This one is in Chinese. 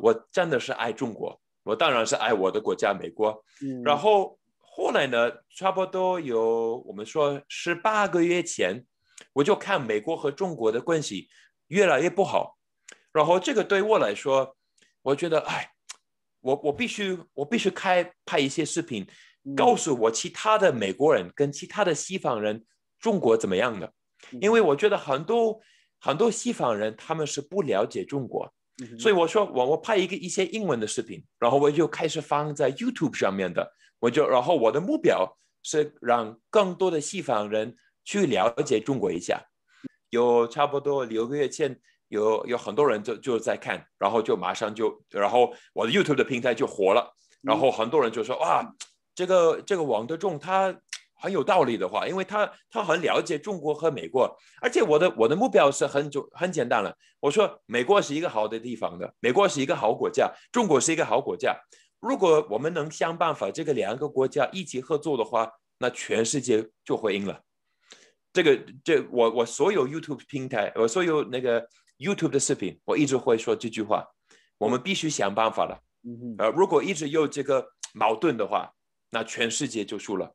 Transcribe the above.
我真的是爱中国，我当然是爱我的国家美国。然后后来呢，差不多有我们说十八个月前，我就看美国和中国的关系越来越不好。然后这个对我来说，我觉得哎，我我必须我必须开拍一些视频，告诉我其他的美国人跟其他的西方人中国怎么样的，因为我觉得很多很多西方人他们是不了解中国。所以我说，我我拍一个一些英文的视频，然后我就开始放在 YouTube 上面的，我就然后我的目标是让更多的西方人去了解中国一下。有差不多六个月前，有有很多人就就在看，然后就马上就，然后我的 YouTube 的平台就火了，然后很多人就说哇，这个这个王德众他。很有道理的话，因为他他很了解中国和美国，而且我的我的目标是很就很简单了。我说美国是一个好的地方的，美国是一个好国家，中国是一个好国家。如果我们能想办法这个两个国家一起合作的话，那全世界就赢了。这个这我我所有 YouTube 平台，我所有那个 YouTube 的视频，我一直会说这句话：我们必须想办法了。呃，如果一直有这个矛盾的话，那全世界就输了。